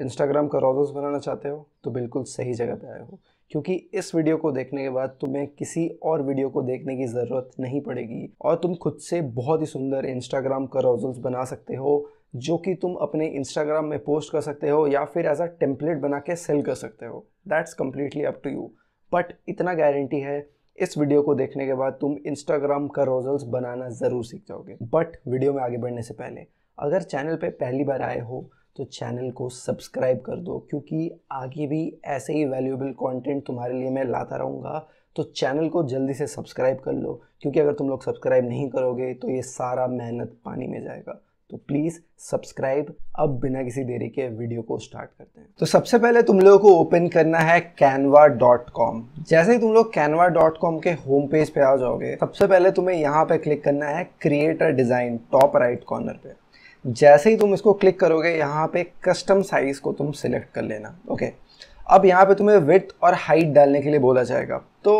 Instagram का रोजोस बनाना चाहते हो तो बिल्कुल सही जगह पे आए हो क्योंकि इस वीडियो को देखने के बाद तुम्हें किसी और वीडियो को देखने की ज़रूरत नहीं पड़ेगी और तुम खुद से बहुत ही सुंदर इंस्टाग्राम का रोजल्स बना सकते हो जो कि तुम अपने इंस्टाग्राम में पोस्ट कर सकते हो या फिर एज अ टेम्पलेट बना के सेल कर सकते हो that's completely up to you but इतना गारंटी है इस वीडियो को देखने के बाद तुम इंस्टाग्राम का रोजल्स बनाना ज़रूर सीख जाओगे बट वीडियो में आगे बढ़ने से पहले अगर चैनल पर पहली बार आए हो तो चैनल को सब्सक्राइब कर दो क्योंकि आगे भी ऐसे ही वैल्यूएबल कंटेंट तुम्हारे लिए मैं लाता रहूँगा तो चैनल को जल्दी से सब्सक्राइब कर लो क्योंकि अगर तुम लोग सब्सक्राइब नहीं करोगे तो ये सारा मेहनत पानी में जाएगा तो प्लीज़ सब्सक्राइब अब बिना किसी देरी के वीडियो को स्टार्ट करते हैं तो सबसे पहले तुम लोगों को ओपन करना है कैनवा डॉट कॉम जैसे ही तुम लोग कैनवा डॉट कॉम के होम पेज पे आ जाओगे सबसे पहले तुम्हें यहाँ पे क्लिक करना है creator design top right corner पे जैसे ही तुम इसको क्लिक करोगे यहाँ पे कस्टम साइज़ को तुम सिलेक्ट कर लेना ओके अब यहाँ पे तुम्हें विथ और हाइट डालने के लिए बोला जाएगा तो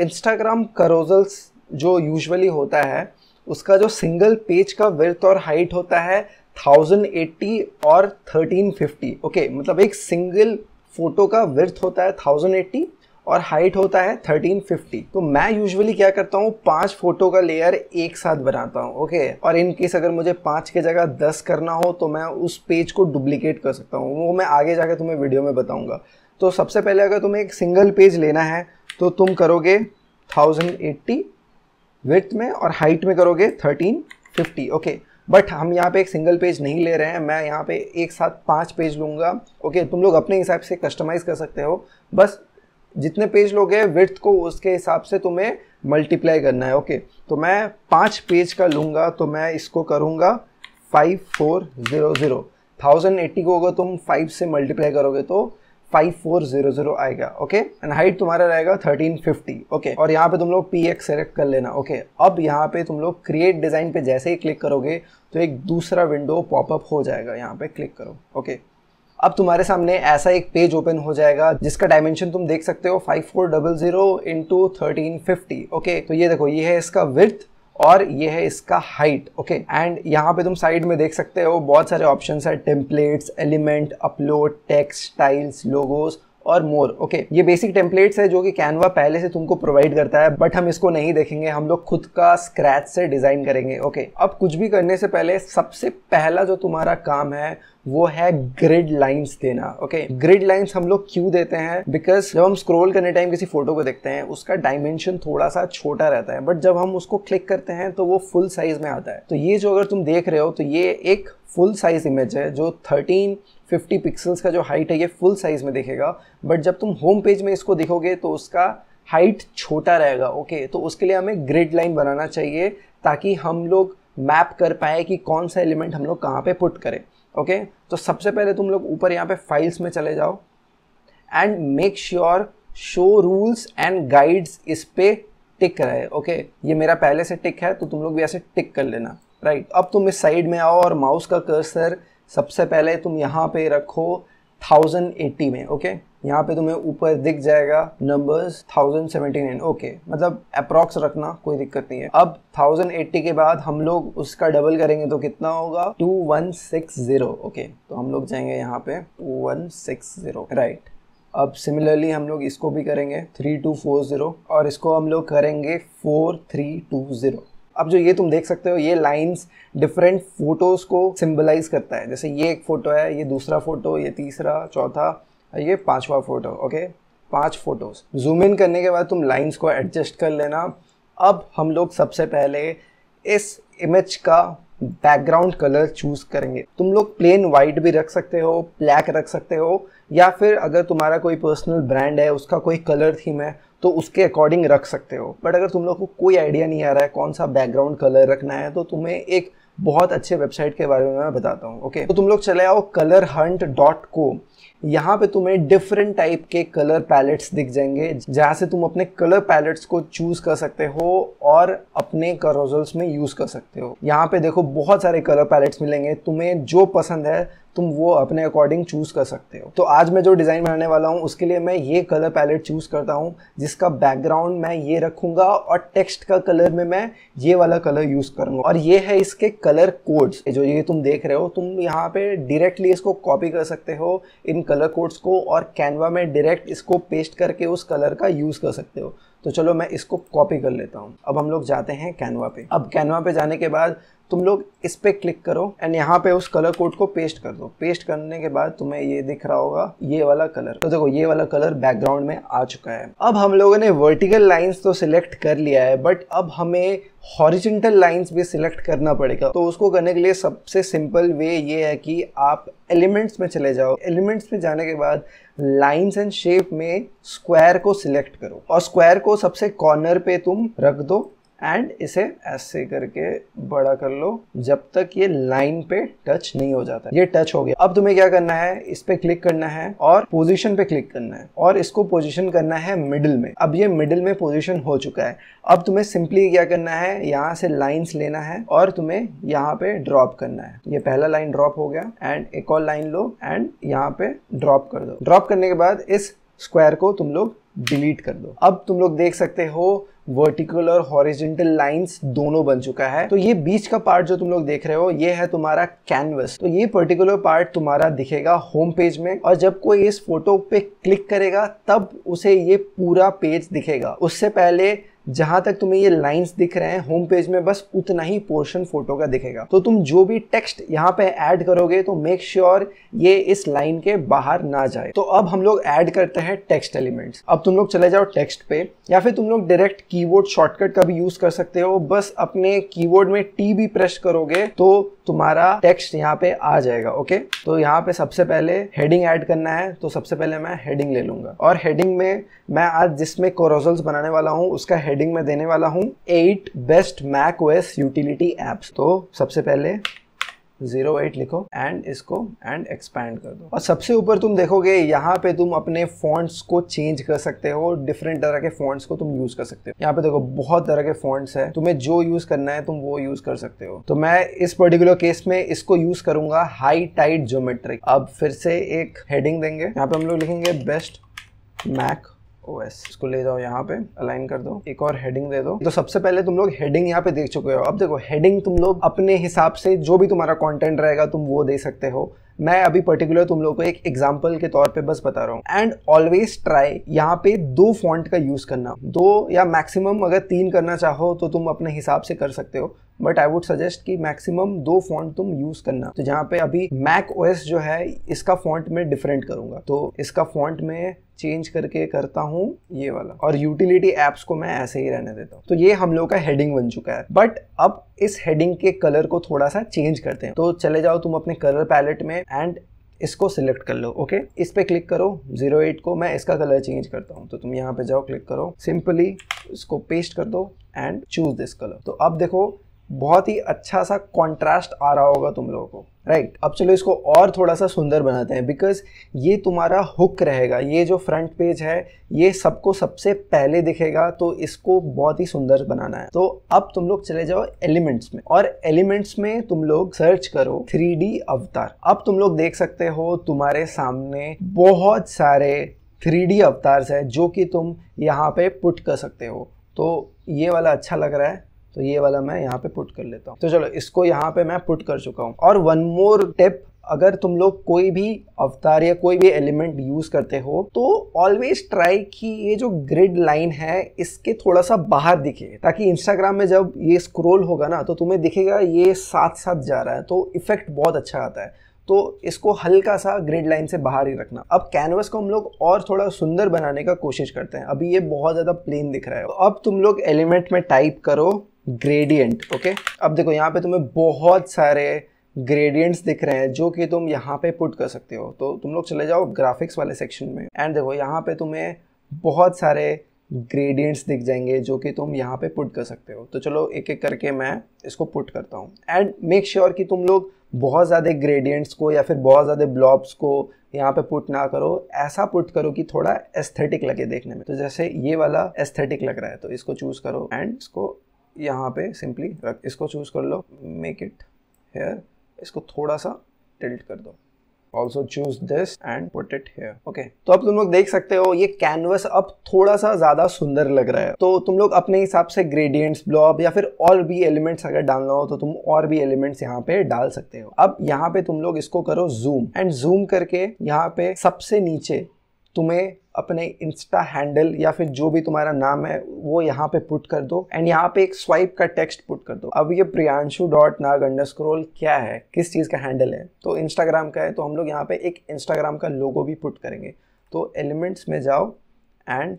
इंस्टाग्राम करोजल्स जो यूजुअली होता है उसका जो सिंगल पेज का विथ और हाइट होता है 1080 और 1350 ओके मतलब एक सिंगल फोटो का विर्थ होता है 1080 और हाइट होता है 1350 तो मैं यूजुअली क्या करता हूँ पांच फोटो का लेयर एक साथ बनाता हूँ ओके और इन केस अगर मुझे पांच की जगह दस करना हो तो मैं उस पेज को डुप्लीकेट कर सकता हूँ वो मैं आगे जाकर तुम्हें वीडियो में बताऊंगा तो सबसे पहले अगर तुम्हें एक सिंगल पेज लेना है तो तुम करोगे एट्टी विथ में और हाइट में करोगे फिफ्टी ओके बट हम यहाँ पे एक सिंगल पेज नहीं ले रहे हैं मैं यहाँ पे एक साथ पांच पेज लूँगा ओके तुम लोग अपने हिसाब से कस्टमाइज़ कर सकते हो बस जितने पेज लोगे विथ को उसके हिसाब से तुम्हें मल्टीप्लाई करना है ओके तो मैं पांच पेज का लूंगा तो मैं इसको करूंगा five four zero zero thousand eighty को अगर तुम फाइव से मल्टीप्लाई करोगे तो फाइव फोर जीरो जीरो आएगा ओके एंड हाइट तुम्हारा रहेगा थर्टीन फिफ्टी ओके और यहाँ पे तुम लोग पी एक्स सेलेक्ट कर लेना ओके okay? अब यहाँ पे तुम लोग क्रिएट डिज़ाइन पे जैसे ही क्लिक करोगे तो एक दूसरा विंडो पॉपअप हो जाएगा यहाँ पे क्लिक करो ओके okay? अब तुम्हारे सामने ऐसा एक पेज ओपन हो जाएगा जिसका डायमेंशन तुम देख सकते हो five four double zero into thirteen fifty okay तो ये देखो ये है इसका विथ और ये है इसका हाइट ओके एंड यहाँ पे तुम साइड में देख सकते हो बहुत सारे ऑप्शंस है templates element upload text styles logos और मोर ओके ये बेसिक टेम्पलेट्स है जो कि कैनवा पहले से तुमको प्रोवाइड करता है बट हम इसको नहीं देखेंगे हम लोग खुद का स्क्रैच से डिजाइन करेंगे ओके okay, अब कुछ भी करने से पहले सबसे पहला जो तुम्हारा काम है वो है ग्रिड लाइंस देना ओके ग्रिड लाइंस हम लोग क्यों देते हैं बिकॉज जब हम स्क्रॉल करने टाइम किसी फोटो को देखते हैं उसका डायमेंशन थोड़ा सा छोटा रहता है बट जब हम उसको क्लिक करते हैं तो वो फुल साइज में आता है तो ये जो अगर तुम देख रहे हो तो ये एक फुल साइज इमेज है जो थर्टीन 50 पिक्सल्स का जो हाइट है ये फुल साइज़ में दिखेगा बट जब तुम होम पेज में इसको देखोगे तो उसका हाइट छोटा रहेगा ओके तो उसके लिए हमें ग्रिड लाइन बनाना चाहिए ताकि हम लोग मैप कर पाए कि कौन सा एलिमेंट हम लोग कहाँ पे पुट करें ओके तो सबसे पहले तुम लोग ऊपर यहाँ पे फाइल्स में चले जाओ and make sure show rules and guides इस पे टिक रहे ओके ये मेरा पहले से टिक है तो तुम लोग भी ऐसे टिक कर लेना राइट अब तुम इस साइड में आओ और माउस का कर्सर सबसे पहले तुम यहाँ पे रखो 1080 में ओके यहाँ पे तुम्हें ऊपर दिख जाएगा नंबर्स 1079 ओके मतलब अप्रॉक्स रखना कोई दिक्कत नहीं है अब 1080 के बाद हम लोग उसका डबल करेंगे तो कितना होगा 2160 ओके तो हम लोग जाएंगे यहाँ पे 2160 राइट अब सिमिलरली हम लोग इसको भी करेंगे 3240 और इसको हम लोग करेंगे 4320 अब जो ये तुम देख सकते हो ये लाइंस डिफरेंट फोटोज को सिंबलाइज करता है जैसे ये एक फोटो है ये दूसरा फोटो ये तीसरा चौथा ये पांचवा फोटो ओके पांच फोटोज जूम इन करने के बाद तुम लाइंस को एडजस्ट कर लेना अब हम लोग सबसे पहले इस इमेज का बैकग्राउंड कलर चूज करेंगे तुम लोग प्लेन वाइट भी रख सकते हो ब्लैक रख सकते हो या फिर अगर तुम्हारा कोई पर्सनल ब्रांड है उसका कोई कलर थीम है तो उसके अकॉर्डिंग रख सकते हो बट अगर तुम लोग को कोई आइडिया नहीं आ रहा है कौन सा बैकग्राउंड कलर रखना है तो तुम्हें एक बहुत अच्छे वेबसाइट के बारे में मैं बताता हूँ ओके तो तुम लोग चले आओ कलर हंट डॉट को यहाँ पे तुम्हें डिफरेंट टाइप के कलर पैलेट्स दिख जाएंगे जहाँ से तुम अपने कलर पैलेट्स को चूज कर सकते हो और अपने करोजल्स में यूज कर सकते हो यहाँ पे देखो बहुत सारे कलर पैलेट्स मिलेंगे तुम्हें जो पसंद है तुम वो अपने अकॉर्डिंग चूज़ कर सकते हो तो आज मैं जो डिज़ाइन बनाने वाला हूँ उसके लिए मैं ये कलर पैलेट चूज़ करता हूँ जिसका बैकग्राउंड मैं ये रखूँगा और टेक्स्ट का कलर में मैं ये वाला कलर यूज़ करूँगा और ये है इसके कलर कोड्स जो ये तुम देख रहे हो तुम यहाँ पे डायरेक्टली इसको कॉपी कर सकते हो इन कलर कोड्स को और कैनवा में डायरेक्ट इसको पेस्ट करके उस कलर का यूज़ कर सकते हो तो चलो मैं इसको कॉपी कर लेता हूँ अब हम लोग जाते हैं कैनवा पे अब कैनवा पे जाने के बाद तुम लोग इस पर क्लिक करो एंड यहाँ पे उस कलर कोड को पेस्ट कर दो पेस्ट करने के बाद तुम्हें ये दिख रहा होगा ये वाला कलर तो देखो ये वाला कलर बैकग्राउंड में आ चुका है अब हम लोगों ने वर्टिकल लाइंस तो सिलेक्ट कर लिया है बट अब हमें हॉरिजेंटल लाइंस भी सिलेक्ट करना पड़ेगा तो उसको करने के लिए सबसे सिंपल वे ये है कि आप एलिमेंट्स में चले जाओ एलिमेंट्स में जाने के बाद लाइंस एंड शेप में स्क्वायर को सिलेक्ट करो और स्क्वायर को सबसे कॉर्नर पे तुम रख दो एंड इसे ऐसे करके बड़ा कर लो जब तक ये लाइन पे टच नहीं हो जाता ये टच हो गया अब तुम्हें क्या करना है इस पे क्लिक करना है और पोजीशन पे क्लिक करना है और इसको पोजीशन करना है मिडिल में अब ये मिडिल में पोजीशन हो चुका है अब तुम्हें सिंपली क्या करना है यहाँ से लाइन लेना है और तुम्हें यहाँ पे ड्रॉप करना है ये पहला लाइन ड्रॉप हो गया एंड एक और लाइन लो एंड यहाँ पे ड्रॉप कर दो ड्रॉप करने के बाद इस स्क्वायर को तुम लोग डिलीट कर दो अब तुम लोग देख सकते हो वर्टिकल और हॉरिजेंटल लाइंस दोनों बन चुका है तो ये बीच का पार्ट जो तुम लोग देख रहे हो ये है तुम्हारा कैनवस तो ये पर्टिकुलर पार्ट तुम्हारा दिखेगा होम पेज में और जब कोई इस फोटो पे क्लिक करेगा तब उसे ये पूरा पेज दिखेगा उससे पहले जहां तक तुम्हें ये लाइंस दिख रहे हैं होम पेज में बस उतना ही पोर्शन फोटो का दिखेगा तो तुम जो भी टेक्स्ट यहाँ पे ऐड करोगे तो मेक श्योर sure ये इस लाइन के बाहर ना जाए तो अब हम लोग ऐड करते हैं टेक्स्ट एलिमेंट्स अब तुम लोग चले जाओ टेक्स्ट पे या फिर तुम लोग डायरेक्ट कीबोर्ड शॉर्टकट का भी यूज कर सकते हो बस अपने कीबोर्ड में टी भी प्रेस करोगे तो तुम्हारा टेक्स्ट यहाँ पे आ जाएगा ओके तो यहाँ पे सबसे पहले हेडिंग ऐड करना है तो सबसे पहले मैं हेडिंग ले लूंगा और हेडिंग में मैं आज जिसमें कोरोजल्स बनाने वाला हूँ उसका हेडिंग में देने वाला हूँ eight best Mac OS utility apps तो सबसे पहले जीरो एट लिखो एंड इसको एंड एक्सपैंड कर दो और सबसे ऊपर तुम देखोगे यहाँ पे तुम अपने फॉन्ट्स को चेंज कर सकते हो डिफरेंट तरह के फॉन्ट्स को तुम यूज कर सकते हो यहाँ पे देखो बहुत तरह के फॉन्ट्स है तुम्हें जो यूज करना है तुम वो यूज कर सकते हो तो मैं इस पर्टिकुलर केस में इसको यूज करूंगा हाई टाइट जोमेट्रिक अब फिर से एक हेडिंग देंगे यहाँ पे हम लोग लिखेंगे बेस्ट मैक OS. इसको ले जाओ यहाँ पे अलाइन कर दो एक और हेडिंग दे दो तो सबसे पहले तुम लोग हेडिंग यहाँ पे देख चुके हो अब देखो हेडिंग तुम लोग अपने हिसाब से जो भी तुम्हारा कंटेंट रहेगा तुम वो दे सकते हो मैं अभी पर्टिकुलर तुम लोग को एक एग्जाम्पल के तौर पे बस बता रहा हूँ एंड ऑलवेज ट्राई यहाँ पे दो फॉन्ट का यूज़ करना दो या मैक्सिमम अगर तीन करना चाहो तो तुम अपने हिसाब से कर सकते हो बट आई वुड सजेस्ट कि मैक्सिमम दो फॉन्ट तुम यूज़ करना तो जहाँ पे अभी मैक ओएस जो है इसका फॉन्ट में डिफरेंट करूंगा तो इसका फॉन्ट में चेंज करके करता हूँ ये वाला और यूटिलिटी एप्स को मैं ऐसे ही रहने देता हूँ तो ये हम लोग का हेडिंग बन चुका है बट अब इस हेडिंग के कलर को थोड़ा सा चेंज करते हैं तो चले जाओ तुम अपने कलर पैलेट में एंड इसको सिलेक्ट कर लो ओके इस पे क्लिक करो जीरो एट को मैं इसका कलर चेंज करता हूँ तो तुम यहाँ पे जाओ क्लिक करो सिंपली इसको पेस्ट कर दो एंड चूज दिस कलर तो अब देखो बहुत ही अच्छा सा कॉन्ट्रास्ट आ रहा होगा तुम लोगों को राइट right. अब चलो इसको और थोड़ा सा सुंदर बनाते हैं बिकॉज ये तुम्हारा हुक रहेगा ये जो फ्रंट पेज है ये सबको सबसे पहले दिखेगा तो इसको बहुत ही सुंदर बनाना है तो अब तुम लोग चले जाओ एलिमेंट्स में और एलिमेंट्स में तुम लोग सर्च करो थ्री अवतार अब तुम लोग देख सकते हो तुम्हारे सामने बहुत सारे थ्री अवतार्स है जो कि तुम यहाँ पे पुट कर सकते हो तो ये वाला अच्छा लग रहा है तो ये वाला मैं यहाँ पे पुट कर लेता हूँ तो चलो इसको यहाँ पे मैं पुट कर चुका हूँ और वन मोर टिप अगर तुम लोग कोई भी अवतार या कोई भी एलिमेंट यूज करते हो तो ऑलवेज ट्राई कि ये जो ग्रिड लाइन है इसके थोड़ा सा बाहर दिखे ताकि इंस्टाग्राम में जब ये स्क्रोल होगा ना तो तुम्हें दिखेगा ये साथ साथ जा रहा है तो इफेक्ट बहुत अच्छा आता है तो इसको हल्का सा ग्रिड लाइन से बाहर ही रखना अब कैनवस को हम लोग और थोड़ा सुंदर बनाने का कोशिश करते हैं अभी ये बहुत ज़्यादा प्लेन दिख रहा है अब तुम लोग एलिमेंट में टाइप करो ग्रेडियंट ओके अब देखो यहाँ पे तुम्हें बहुत सारे ग्रेडियंट्स दिख रहे हैं जो कि तुम यहाँ पे पुट कर सकते हो तो तुम लोग चले जाओ ग्राफिक्स वाले सेक्शन में एंड देखो यहाँ पे तुम्हें बहुत सारे ग्रेडियंट्स दिख जाएंगे जो कि तुम यहाँ पे पुट कर सकते हो तो चलो एक एक करके मैं इसको पुट करता हूँ एंड मेक श्योर कि तुम लोग बहुत ज़्यादा ग्रेडियंट्स को या फिर बहुत ज़्यादा ब्लॉब्स को यहाँ पे पुट ना करो ऐसा पुट करो कि थोड़ा एस्थेटिक लगे देखने में तो जैसे ये वाला एस्थेटिक लग रहा है तो इसको चूज़ करो एंड इसको यहाँ पे सिंपली रख इसको चूज़ कर लो मेक इट हेयर इसको थोड़ा सा टिल्ट कर दो also choose this and put it here okay तो अब तुम लोग देख सकते हो ये कैनवस अब थोड़ा सा ज्यादा सुंदर लग रहा है तो तुम लोग अपने हिसाब से ग्रेडियंट्स ब्लॉब या फिर और भी एलिमेंट्स अगर डालना हो तो तुम और भी एलिमेंट्स यहाँ पे डाल सकते हो अब यहाँ पे तुम लोग इसको करो जूम एंड जूम करके यहाँ पे सबसे नीचे तुम्हें अपने इंस्टा हैंडल या फिर जो भी तुम्हारा नाम है वो यहाँ पे पुट कर दो एंड यहाँ पे एक स्वाइप का टेक्स्ट पुट कर दो अब ये प्रियांशु डॉट नाग अंडर क्या है किस चीज़ का हैंडल है तो इंस्टाग्राम का है तो हम लोग यहाँ पे एक इंस्टाग्राम का लोगो भी पुट करेंगे तो एलिमेंट्स में जाओ and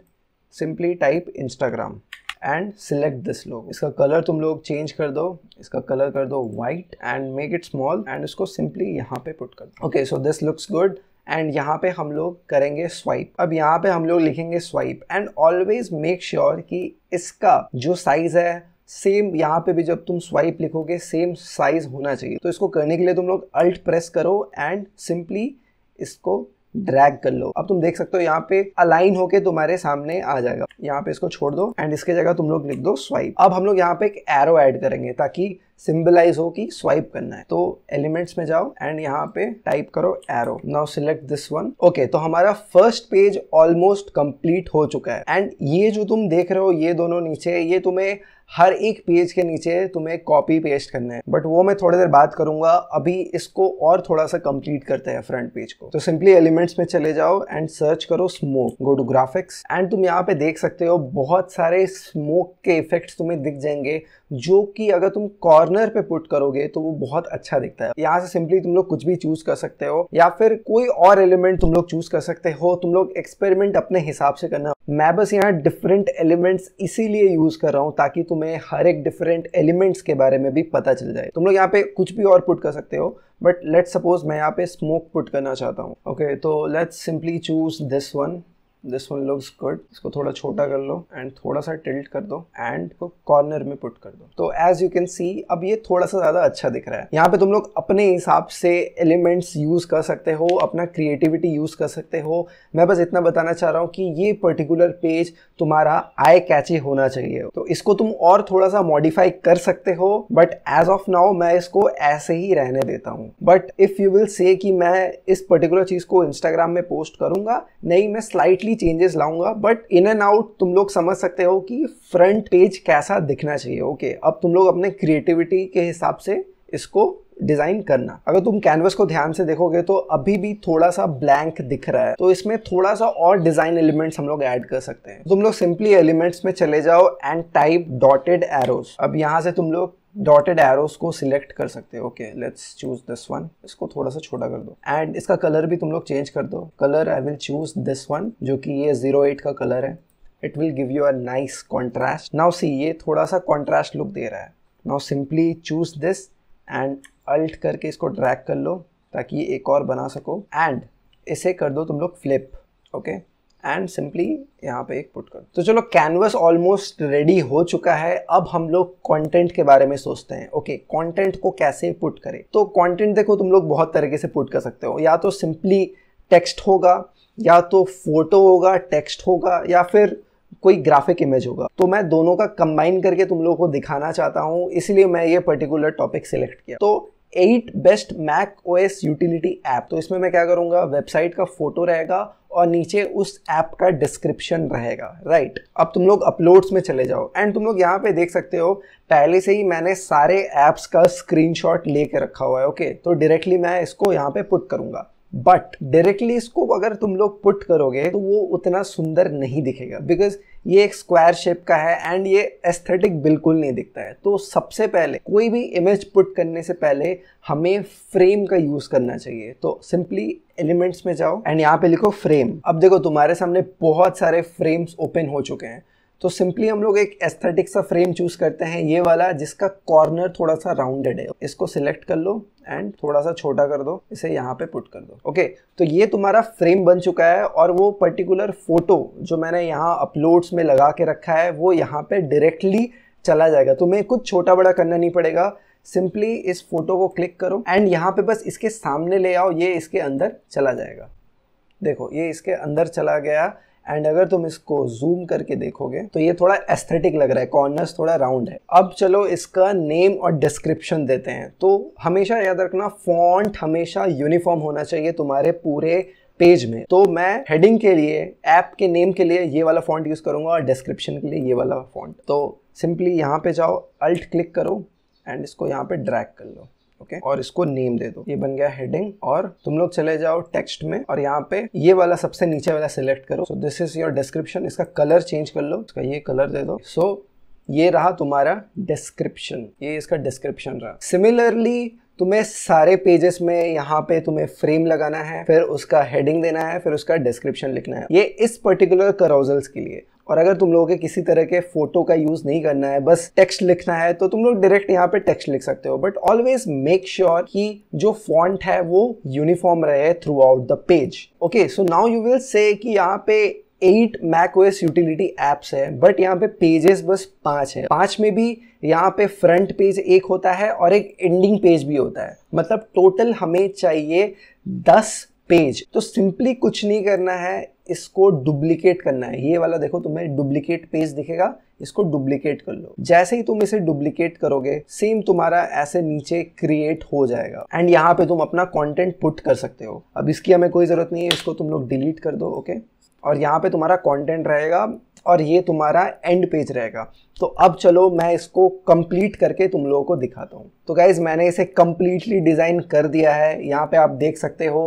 simply type Instagram and select this logo इसका कलर तुम लोग चेंज कर दो इसका कलर कर दो white and make it small and इसको सिंपली यहाँ पे पुट कर दो okay so this looks good and यहाँ पे हम लोग करेंगे स्वाइप अब यहाँ पे हम लोग लिखेंगे swipe and always make sure कि इसका जो साइज़ है सेम यहाँ पे भी जब तुम स्वाइप लिखोगे सेम साइज़ होना चाहिए तो इसको करने के लिए तुम लोग अल्ट प्रेस करो एंड सिंपली इसको ड्रैग कर लो अब तुम देख सकते हो यहाँ पे अलाइन होके तुम्हारे सामने आ जाएगा यहाँ पे इसको छोड़ दो एंड इसके जगह तुम लोग लिख दो स्वाइप अब हम लोग यहाँ पे एक एरो ऐड करेंगे ताकि सिंबलाइज हो कि स्वाइप करना है तो एलिमेंट्स में जाओ एंड यहाँ पे टाइप करो arrow now select this one okay तो हमारा फर्स्ट पेज ऑलमोस्ट कंप्लीट हो चुका है एंड ये जो तुम देख रहे हो ये दोनों नीचे ये तुम्हें हर एक पेज के नीचे तुम्हें कॉपी पेस्ट करना है बट वो मैं थोड़ी देर बात करूंगा अभी इसको और थोड़ा सा कंप्लीट करते हैं फ्रंट पेज को तो सिंपली एलिमेंट्स में चले जाओ एंड सर्च करो smoke go to graphics and तुम यहाँ पे देख सकते हो बहुत सारे स्मोक के इफेक्ट्स तुम्हें दिख जाएंगे जो कि अगर तुम कॉर्नर पे पुट करोगे तो वो बहुत अच्छा दिखता है यहाँ से सिंपली तुम लोग कुछ भी चूज कर सकते हो या फिर कोई और एलिमेंट तुम लोग चूज कर सकते हो तुम लोग एक्सपेरिमेंट अपने हिसाब से करना मैं बस यहाँ डिफरेंट एलिमेंट्स इसीलिए यूज कर रहा हूँ ताकि तुम्हें हर एक डिफरेंट एलिमेंट्स के बारे में भी पता चल जाए तुम लोग यहाँ पे कुछ भी और पुट कर सकते हो बट लेट सपोज मैं यहाँ पे स्मोक पुट करना चाहता हूँ ओके okay, तो let's simply choose this one this one looks good इसको थोड़ा छोटा कर लो एंड थोड़ा सा टिल्ट कर दो एंड को कॉर्नर में पुट कर दो तो एज यू कैन सी अब ये थोड़ा सा ज़्यादा अच्छा दिख रहा है यहाँ पे तुम लोग अपने हिसाब से एलिमेंट्स यूज़ कर सकते हो अपना क्रिएटिविटी यूज़ कर सकते हो मैं बस इतना बताना चाह रहा हूँ कि ये पर्टिकुलर पेज तुम्हारा आई कैची होना चाहिए तो इसको तुम और थोड़ा सा मॉडिफाई कर सकते हो बट एज ऑफ नाउ मैं इसको ऐसे ही रहने देता हूँ but if you will see कि मैं इस पर्टिकुलर चीज़ को इंस्टाग्राम में पोस्ट करूंगा नहीं मैं स्लाइटली चेंजेस लाऊंगा बट इन एंड आउट तुम लोग समझ सकते हो कि फ्रंट पेज कैसा दिखना चाहिए ओके okay, अब तुम लोग अपने क्रिएटिविटी के हिसाब से इसको डिज़ाइन करना अगर तुम कैनवस को ध्यान से देखोगे तो अभी भी थोड़ा सा ब्लैंक दिख रहा है तो इसमें थोड़ा सा और डिज़ाइन एलिमेंट्स हम लोग ऐड कर सकते हैं तुम लोग सिंपली एलिमेंट्स में चले जाओ एंड टाइप डॉटेड एरोज अब यहाँ से तुम लोग डॉटेड एरोस को सिलेक्ट कर सकते हो okay let's choose this one इसको थोड़ा सा छोटा कर दो एंड इसका कलर भी तुम लोग चेंज कर दो colour I will choose this one जो कि ये जीरो एट का कलर है it will give you a nice contrast now see ये थोड़ा सा कॉन्ट्रास्ट लुक दे रहा है now simply choose this and alt करके इसको ड्रैग कर लो ताकि एक और बना सको एंड इसे कर दो तुम लोग फ्लिप ओके एंड सिंपली यहाँ पे एक पुट कर तो चलो कैनवस ऑलमोस्ट रेडी हो चुका है अब हम लोग कंटेंट के बारे में सोचते हैं ओके okay, कंटेंट को कैसे पुट करें तो कंटेंट देखो तुम लोग बहुत तरीके से पुट कर सकते हो या तो सिंपली टेक्स्ट होगा या तो फोटो होगा टेक्स्ट होगा या फिर कोई ग्राफिक इमेज होगा तो मैं दोनों का कंबाइन करके तुम लोगों को दिखाना चाहता हूँ इसलिए मैं ये पर्टिकुलर टॉपिक सिलेक्ट किया तो eight best Mac O S utility app तो इसमें मैं क्या करूँगा वेबसाइट का फोटो रहेगा और नीचे उस ऐप का डिस्क्रिप्शन रहेगा राइट right. अब तुम लोग अपलोड्स में चले जाओ एंड तुम लोग यहाँ पे देख सकते हो पहले से ही मैंने सारे ऐप्स का स्क्रीनशॉट कर रखा हुआ है ओके okay? तो डायरेक्टली मैं इसको यहाँ पे पुट करूँगा बट डायरेक्टली इसको अगर तुम लोग पुट करोगे तो वो उतना सुंदर नहीं दिखेगा बिकॉज ये एक स्क्वायर शेप का है एंड ये एस्थेटिक बिल्कुल नहीं दिखता है तो सबसे पहले कोई भी इमेज पुट करने से पहले हमें फ्रेम का यूज़ करना चाहिए तो सिंपली एलिमेंट्स में जाओ एंड यहाँ पे लिखो फ्रेम अब देखो तुम्हारे सामने बहुत सारे फ्रेम्स ओपन हो चुके हैं तो सिंपली हम लोग एक एस्थेटिक सा फ्रेम चूज करते हैं ये वाला जिसका कॉर्नर थोड़ा सा राउंडेड है इसको सिलेक्ट कर लो एंड थोड़ा सा छोटा कर दो इसे यहाँ पे पुट कर दो ओके okay, तो ये तुम्हारा फ्रेम बन चुका है और वो पर्टिकुलर फोटो जो मैंने यहाँ अपलोड्स में लगा के रखा है वो यहाँ पे डायरेक्टली चला जाएगा तुम्हें कुछ छोटा बड़ा करना नहीं पड़ेगा सिंपली इस फोटो को क्लिक करो एंड यहाँ पे बस इसके सामने ले आओ ये इसके अंदर चला जाएगा देखो ये इसके अंदर चला गया एंड अगर तुम इसको जूम करके देखोगे तो ये थोड़ा एस्थेटिक लग रहा है कॉर्नर्स थोड़ा राउंड है अब चलो इसका नेम और डिस्क्रिप्शन देते हैं तो हमेशा याद रखना फॉन्ट हमेशा यूनिफॉर्म होना चाहिए तुम्हारे पूरे पेज में तो मैं हेडिंग के लिए ऐप के नेम के लिए ये वाला फॉन्ट यूज़ करूँगा और डिस्क्रिप्शन के लिए ये वाला फॉन्ट तो सिंपली यहाँ पे जाओ अल्ट क्लिक करो एंड इसको यहाँ पे ड्रैग कर लो ओके okay? और इसको नेम दे दो ये बन गया हेडिंग और तुम लोग चले जाओ टेक्स्ट में और यहाँ पे ये वाला सबसे नीचे वाला सिलेक्ट करो so this is your description इसका कलर चेंज कर लो इसका ये कलर दे दो सो so, ये रहा तुम्हारा डिस्क्रिप्शन ये इसका डिस्क्रिप्शन रहा सिमिलरली तुम्हें सारे पेजेस में यहाँ पे तुम्हें फ्रेम लगाना है फिर उसका हेडिंग देना है फिर उसका डिस्क्रिप्शन लिखना है ये इस पर्टिकुलर करोजल्स के लिए और अगर तुम लोगों के किसी तरह के फोटो का यूज़ नहीं करना है बस टेक्स्ट लिखना है तो तुम लोग डायरेक्ट यहाँ पे टेक्स्ट लिख सकते हो बट ऑलवेज मेक श्योर कि जो फॉन्ट है वो यूनिफॉर्म रहे throughout the page okay so now you will see कि यहाँ पे eight Mac OS utility apps है बट यहाँ पे पेजेस बस पांच है पांच में भी यहाँ पे फ्रंट पेज एक होता है और एक एंडिंग पेज भी होता है मतलब टोटल हमें चाहिए दस पेज तो सिंपली कुछ नहीं करना है इसको डुप्लीकेट करना है ये वाला देखो तुम्हें डुप्लीकेट पेज दिखेगा इसको डुप्लीकेट कर लो जैसे ही तुम इसे डुप्लीकेट करोगे सेम तुम्हारा ऐसे नीचे क्रिएट हो जाएगा एंड यहाँ पे तुम अपना कंटेंट पुट कर सकते हो अब इसकी हमें कोई ज़रूरत नहीं है इसको तुम लोग डिलीट कर दो ओके और यहाँ पे तुम्हारा कंटेंट रहेगा और ये तुम्हारा एंड पेज रहेगा तो अब चलो मैं इसको कंप्लीट करके तुम लोगों को दिखाता हूँ तो गाइज़ मैंने इसे कम्प्लीटली डिज़ाइन कर दिया है यहाँ पे आप देख सकते हो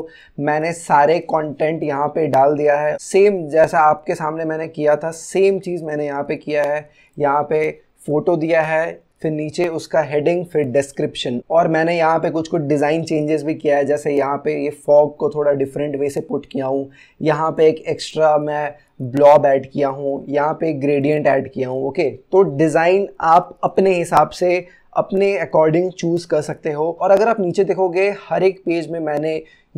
मैंने सारे कंटेंट यहाँ पे डाल दिया है सेम जैसा आपके सामने मैंने किया था सेम चीज़ मैंने यहाँ पे किया है यहाँ पे फ़ोटो दिया है फिर नीचे उसका हेडिंग फिर डिस्क्रिप्शन और मैंने यहाँ पे कुछ कुछ डिज़ाइन चेंजेस भी किया है जैसे यहाँ पे ये फॉग को थोड़ा डिफरेंट वे से पुट किया हूँ यहाँ पे एक एक्स्ट्रा मैं ब्लॉब ऐड किया हूँ यहाँ पे ग्रेडियंट ऐड किया हूँ ओके तो डिज़ाइन आप अपने हिसाब से अपने अकॉर्डिंग चूज़ कर सकते हो और अगर आप नीचे देखोगे हर एक पेज में मैंने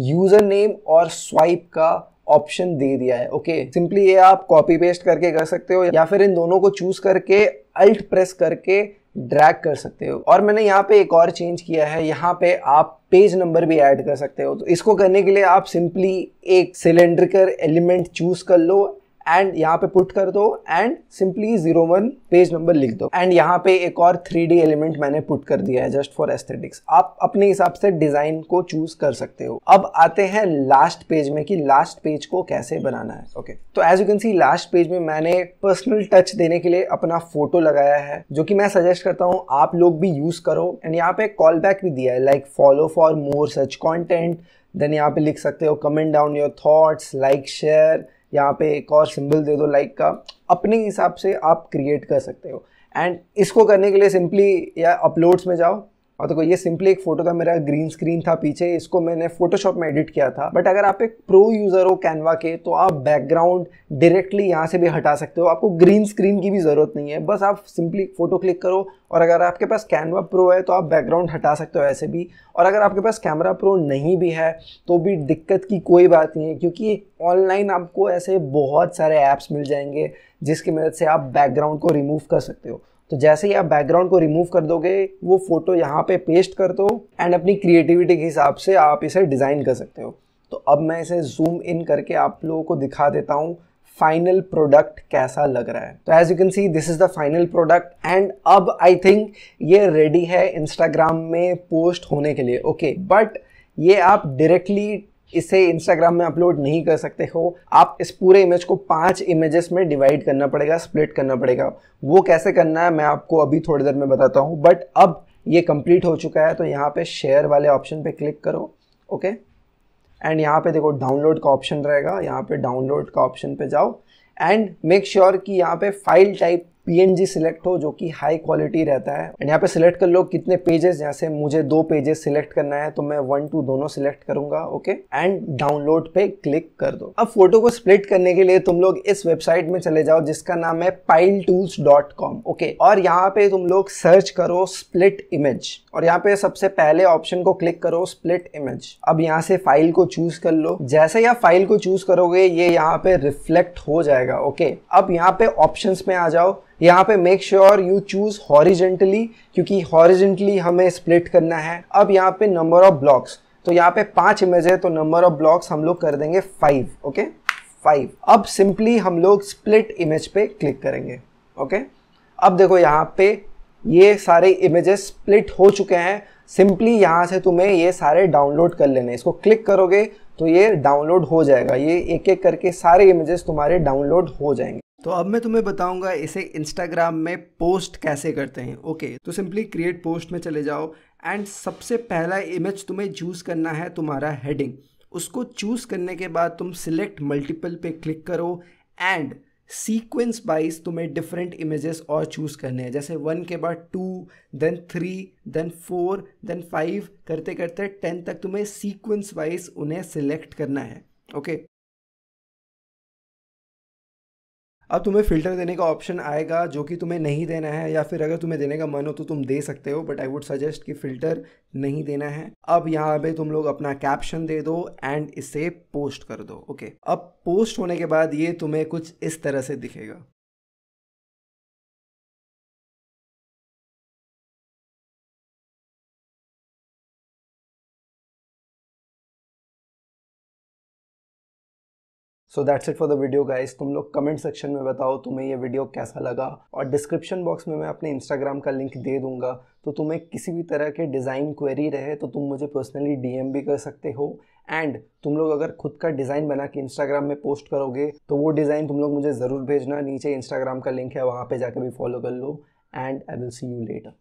यूज़र नेम और स्वाइप का ऑप्शन दे दिया है ओके okay. सिंपली ये आप कॉपी पेस्ट करके कर सकते हो या फिर इन दोनों को चूज करके अल्ट प्रेस करके ड्रैग कर सकते हो और मैंने यहाँ पे एक और चेंज किया है यहाँ पे आप पेज नंबर भी ऐड कर सकते हो तो इसको करने के लिए आप सिंपली एक सिलेंडर एलिमेंट चूज कर लो एंड यहाँ पे पुट कर दो and simply zero one page number लिख दो एंड यहाँ पे एक और थ्री डी एलिमेंट मैंने पुट कर दिया है जस्ट फॉर एस्थेटिक्स आप अपने हिसाब से डिजाइन को चूज कर सकते हो अब आते हैं लास्ट पेज में कि लास्ट पेज को कैसे बनाना है ओके okay. तो as you can see last page में मैंने पर्सनल टच देने के लिए अपना फोटो लगाया है जो कि मैं सजेस्ट करता हूँ आप लोग भी यूज करो एंड यहाँ पे कॉल बैक भी दिया है like follow for more such content then यहाँ पे लिख सकते हो comment down your thoughts like share यहाँ पे एक और सिंबल दे दो लाइक का अपने हिसाब से आप क्रिएट कर सकते हो एंड इसको करने के लिए सिंपली या अपलोड्स में जाओ और देखो तो ये सिंपली एक फोटो था मेरा ग्रीन स्क्रीन था पीछे इसको मैंने फोटोशॉप में एडिट किया था बट अगर आप एक प्रो यूजर हो कैनवा के तो आप बैकग्राउंड डायरेक्टली यहाँ से भी हटा सकते हो आपको ग्रीन स्क्रीन की भी जरूरत नहीं है बस आप सिंपली फोटो क्लिक करो और अगर आपके पास कैनवा प्रो है तो आप बैकग्राउंड हटा सकते हो ऐसे भी और अगर आपके पास कैमरा प्रो नहीं भी है तो भी दिक्कत की कोई बात नहीं है क्योंकि ऑनलाइन आपको ऐसे बहुत सारे ऐप्स मिल जाएंगे जिसकी मदद से आप बैकग्राउंड को रिमूव कर सकते हो तो जैसे ही आप बैकग्राउंड को रिमूव कर दोगे वो फोटो यहाँ पे पेस्ट कर दो एंड अपनी क्रिएटिविटी के हिसाब से आप इसे डिज़ाइन कर सकते हो तो अब मैं इसे जूम इन करके आप लोगों को दिखा देता हूँ फाइनल प्रोडक्ट कैसा लग रहा है तो as you can see this is the final product and अब आई थिंक ये रेडी है इंस्टाग्राम में पोस्ट होने के लिए ओके okay, बट ये आप डायरेक्टली इसे इंस्टाग्राम में अपलोड नहीं कर सकते हो आप इस पूरे इमेज को पांच इमेजेस में डिवाइड करना पड़ेगा स्प्लिट करना पड़ेगा वो कैसे करना है मैं आपको अभी थोड़ी देर में बताता हूँ बट अब ये कंप्लीट हो चुका है तो यहाँ पे शेयर वाले ऑप्शन पे क्लिक करो ओके एंड यहाँ पे देखो डाउनलोड का ऑप्शन रहेगा यहाँ पे डाउनलोड का ऑप्शन पे जाओ एंड मेक श्योर कि यहाँ पे फाइल टाइप पी सिलेक्ट हो जो कि हाई क्वालिटी रहता है एंड यहाँ पे सिलेक्ट कर लो कितने पेजेस यहाँ से मुझे दो पेजेस सिलेक्ट करना है तो मैं वन टू दोनों सिलेक्ट करूंगा ओके एंड डाउनलोड पे क्लिक कर दो अब फोटो को स्प्लिट करने के लिए तुम लोग इस वेबसाइट में चले जाओ जिसका नाम है पाइल डॉट कॉम ओके और यहाँ पे तुम लोग सर्च करो स्प्लिट इमेज और यहाँ पे सबसे पहले ऑप्शन को क्लिक करो स्प्लिट इमेज अब यहाँ से फाइल को चूज कर लो जैसे यहाँ फाइल को चूज करोगे ये यहाँ पे रिफ्लेक्ट हो जाएगा ओके अब यहाँ पे ऑप्शन में आ जाओ यहाँ पे make sure you choose horizontally क्योंकि हॉरिजेंटली हमें स्प्लिट करना है अब यहाँ पे नंबर ऑफ ब्लॉक्स तो यहाँ पे पांच इमेज है तो नंबर ऑफ ब्लॉक्स हम लोग कर देंगे फाइव ओके फाइव अब सिंपली हम लोग स्प्लिट इमेज पे क्लिक करेंगे ओके अब देखो यहाँ पे ये सारे इमेजेस स्प्लिट हो चुके हैं सिंपली यहाँ से तुम्हें ये सारे डाउनलोड कर लेने इसको क्लिक करोगे तो ये डाउनलोड हो जाएगा ये एक एक करके सारे इमेजेस तुम्हारे डाउनलोड हो जाएंगे तो अब मैं तुम्हें बताऊंगा इसे इंस्टाग्राम में पोस्ट कैसे करते हैं ओके तो सिंपली क्रिएट पोस्ट में चले जाओ एंड सबसे पहला इमेज तुम्हें चूज़ करना है तुम्हारा हेडिंग उसको चूज़ करने के बाद तुम सिलेक्ट मल्टीपल पे क्लिक करो एंड सीक्वेंस वाइज तुम्हें डिफरेंट इमेजेस और चूज़ करने हैं जैसे वन के बाद two then three then four then five करते करते टेन तक तुम्हें सीक्वेंस वाइज उन्हें सिलेक्ट करना है ओके okay? अब तुम्हें फ़िल्टर देने का ऑप्शन आएगा जो कि तुम्हें नहीं देना है या फिर अगर तुम्हें देने का मन हो तो तुम दे सकते हो बट आई वुड सजेस्ट कि फ़िल्टर नहीं देना है अब यहाँ पे तुम लोग अपना कैप्शन दे दो एंड इसे पोस्ट कर दो ओके अब पोस्ट होने के बाद ये तुम्हें कुछ इस तरह से दिखेगा so that's it for the video guys तुम लोग कमेंट सेक्शन में बताओ तुम्हें ये वीडियो कैसा लगा और डिस्क्रिप्शन बॉक्स में मैं अपने इंस्टाग्राम का लिंक दे दूंगा तो तुम्हें किसी भी तरह के डिज़ाइन क्वेरी रहे तो तुम मुझे पर्सनली डी भी कर सकते हो एंड तुम लोग अगर खुद का डिज़ाइन बना के इंस्टाग्राम में पोस्ट करोगे तो वो डिज़ाइन तुम लोग मुझे ज़रूर भेजना नीचे इंस्टाग्राम का लिंक है वहाँ पर जाकर भी फॉलो कर लो and I will see you letter